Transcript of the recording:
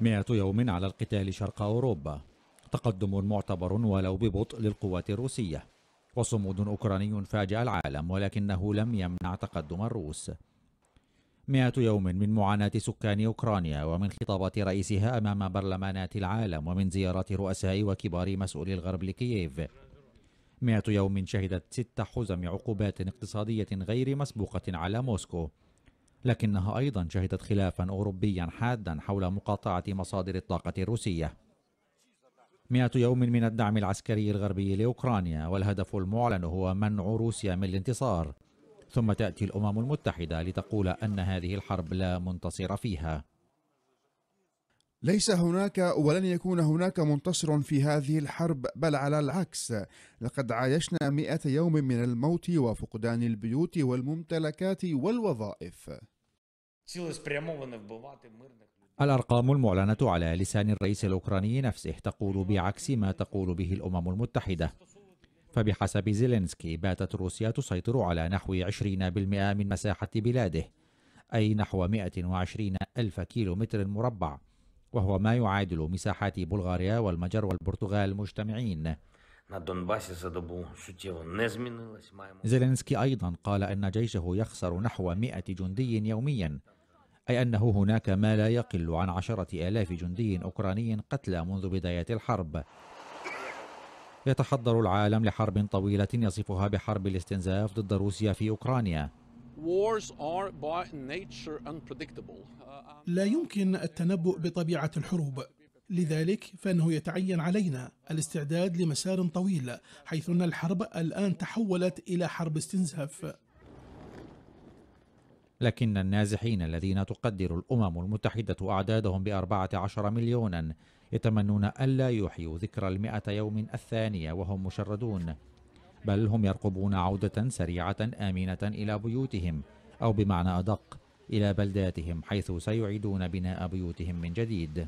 مئة يوم على القتال شرق أوروبا تقدم معتبر ولو ببطء للقوات الروسية وصمود أوكراني فاجأ العالم ولكنه لم يمنع تقدم الروس مئة يوم من معاناة سكان أوكرانيا ومن خطابات رئيسها أمام برلمانات العالم ومن زيارات رؤساء وكبار مسؤولي الغرب لكييف مئة يوم شهدت ست حزم عقوبات اقتصادية غير مسبوقة على موسكو لكنها أيضا شهدت خلافا أوروبيا حادا حول مقاطعة مصادر الطاقة الروسية مئة يوم من الدعم العسكري الغربي لأوكرانيا والهدف المعلن هو منع روسيا من الانتصار ثم تأتي الأمم المتحدة لتقول أن هذه الحرب لا منتصر فيها ليس هناك ولن يكون هناك منتصر في هذه الحرب بل على العكس لقد عايشنا مئة يوم من الموت وفقدان البيوت والممتلكات والوظائف الأرقام المعلنة على لسان الرئيس الأوكراني نفسه تقول بعكس ما تقول به الأمم المتحدة فبحسب زيلينسكي باتت روسيا تسيطر على نحو 20% من مساحة بلاده أي نحو 120 ألف كيلو متر مربع وهو ما يعادل مساحات بلغاريا والمجر والبرتغال مجتمعين زيلينسكي أيضا قال أن جيشه يخسر نحو 100 جندي يوميا أي أنه هناك ما لا يقل عن عشرة آلاف جندي أوكراني قتلى منذ بداية الحرب يتحضر العالم لحرب طويلة يصفها بحرب الاستنزاف ضد روسيا في أوكرانيا لا يمكن التنبؤ بطبيعة الحروب لذلك فانه يتعين علينا الاستعداد لمسار طويل حيث ان الحرب الان تحولت الى حرب استنزاف لكن النازحين الذين تقدر الأمم المتحدة أعدادهم بأربعة عشر مليونا يتمنون ألا يحيوا ذكرى المئة يوم الثانية وهم مشردون بل هم يرقبون عودة سريعة آمنة إلى بيوتهم أو بمعنى أدق إلى بلداتهم حيث سيعيدون بناء بيوتهم من جديد